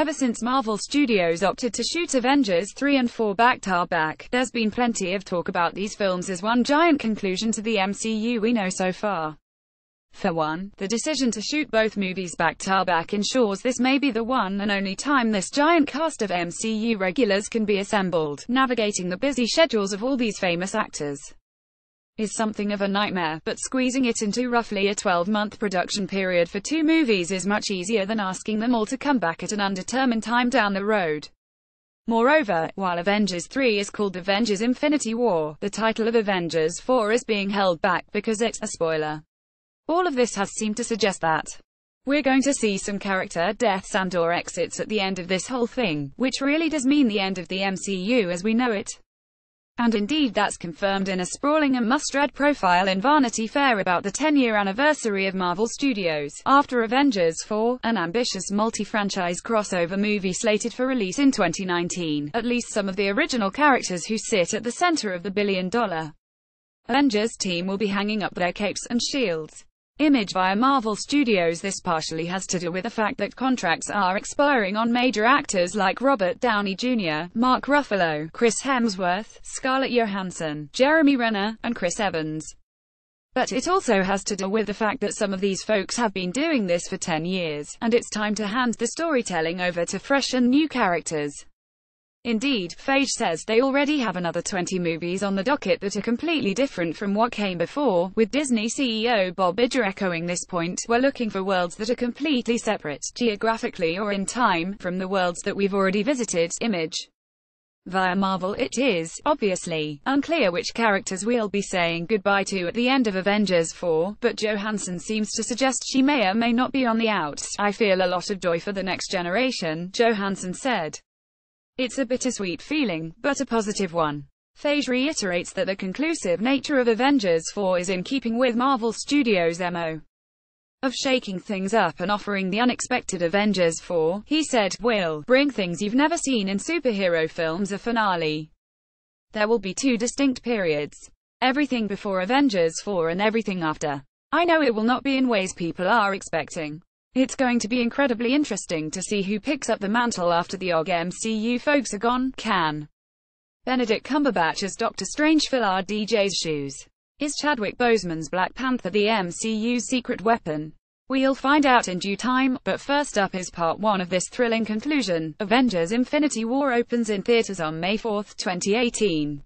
Ever since Marvel Studios opted to shoot Avengers 3 and 4 back-to-back, -back, to back there has been plenty of talk about these films as one giant conclusion to the MCU we know so far. For one, the decision to shoot both movies back to -back ensures this may be the one and only time this giant cast of MCU regulars can be assembled, navigating the busy schedules of all these famous actors is something of a nightmare, but squeezing it into roughly a 12-month production period for two movies is much easier than asking them all to come back at an undetermined time down the road. Moreover, while Avengers 3 is called Avengers Infinity War, the title of Avengers 4 is being held back because it's a spoiler. All of this has seemed to suggest that we're going to see some character deaths and or exits at the end of this whole thing, which really does mean the end of the MCU as we know it. And indeed that's confirmed in a sprawling and must-read profile in Vanity Fair about the 10-year anniversary of Marvel Studios, after Avengers 4, an ambitious multi-franchise crossover movie slated for release in 2019. At least some of the original characters who sit at the center of the billion-dollar Avengers team will be hanging up their capes and shields image via Marvel Studios. This partially has to do with the fact that contracts are expiring on major actors like Robert Downey Jr., Mark Ruffalo, Chris Hemsworth, Scarlett Johansson, Jeremy Renner, and Chris Evans. But it also has to do with the fact that some of these folks have been doing this for 10 years, and it's time to hand the storytelling over to fresh and new characters. Indeed, Feige says they already have another 20 movies on the docket that are completely different from what came before, with Disney CEO Bob Iger echoing this point, we're looking for worlds that are completely separate, geographically or in time, from the worlds that we've already visited, image. Via Marvel it is, obviously, unclear which characters we'll be saying goodbye to at the end of Avengers 4, but Johansson seems to suggest she may or may not be on the outs. I feel a lot of joy for the next generation, Johansson said. It's a bittersweet feeling, but a positive one. Phage reiterates that the conclusive nature of Avengers 4 is in keeping with Marvel Studios' MO of shaking things up and offering the unexpected Avengers 4, he said, will bring things you've never seen in superhero films a finale. There will be two distinct periods. Everything before Avengers 4 and everything after. I know it will not be in ways people are expecting. It's going to be incredibly interesting to see who picks up the mantle after the OG MCU folks are gone, can. Benedict Cumberbatch as Doctor Strange fill our DJ's shoes? Is Chadwick Boseman's Black Panther the MCU's secret weapon? We'll find out in due time, but first up is part one of this thrilling conclusion. Avengers Infinity War opens in theaters on May 4, 2018.